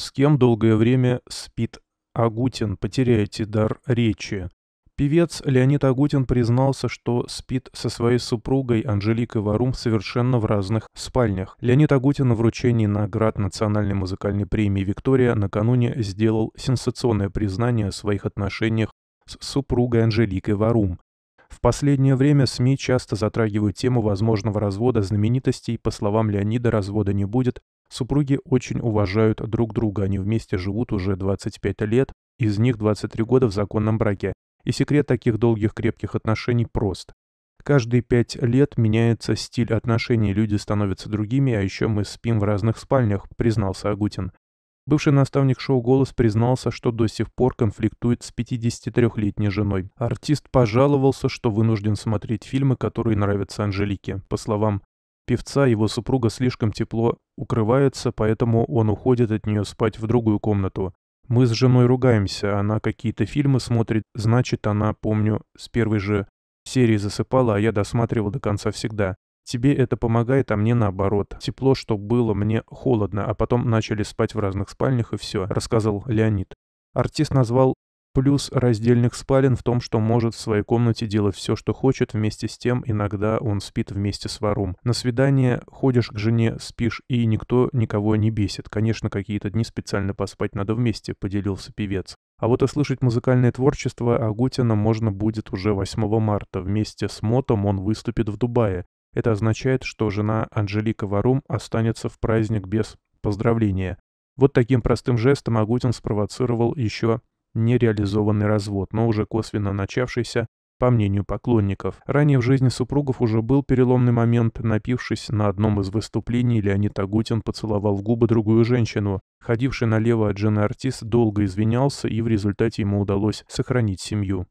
с кем долгое время спит Агутин, потеряете дар речи. Певец Леонид Агутин признался, что спит со своей супругой Анжеликой Варум совершенно в разных спальнях. Леонид Агутин на вручении наград Национальной музыкальной премии «Виктория» накануне сделал сенсационное признание о своих отношениях с супругой Анжеликой Варум. В последнее время СМИ часто затрагивают тему возможного развода знаменитостей. По словам Леонида, развода не будет, Супруги очень уважают друг друга, они вместе живут уже 25 лет, из них 23 года в законном браке. И секрет таких долгих крепких отношений прост. Каждые пять лет меняется стиль отношений, люди становятся другими, а еще мы спим в разных спальнях», — признался Агутин. Бывший наставник шоу «Голос» признался, что до сих пор конфликтует с 53-летней женой. Артист пожаловался, что вынужден смотреть фильмы, которые нравятся Анжелике. По словам певца, его супруга слишком тепло укрывается, поэтому он уходит от нее спать в другую комнату. Мы с женой ругаемся, она какие-то фильмы смотрит, значит, она, помню, с первой же серии засыпала, а я досматривал до конца всегда. Тебе это помогает, а мне наоборот. Тепло, что было, мне холодно, а потом начали спать в разных спальнях и все», — рассказал Леонид. Артист назвал Плюс раздельных спален в том, что может в своей комнате делать все, что хочет, вместе с тем иногда он спит вместе с Варум. На свидание ходишь к жене, спишь, и никто никого не бесит. Конечно, какие-то дни специально поспать надо вместе, поделился певец. А вот услышать музыкальное творчество Агутина можно будет уже 8 марта. Вместе с Мотом он выступит в Дубае. Это означает, что жена Анжелика Варум останется в праздник без поздравления. Вот таким простым жестом Агутин спровоцировал еще нереализованный развод, но уже косвенно начавшийся, по мнению поклонников. Ранее в жизни супругов уже был переломный момент, напившись на одном из выступлений, Леонид Агутин поцеловал в губы другую женщину. Ходивший налево от жены артист долго извинялся, и в результате ему удалось сохранить семью.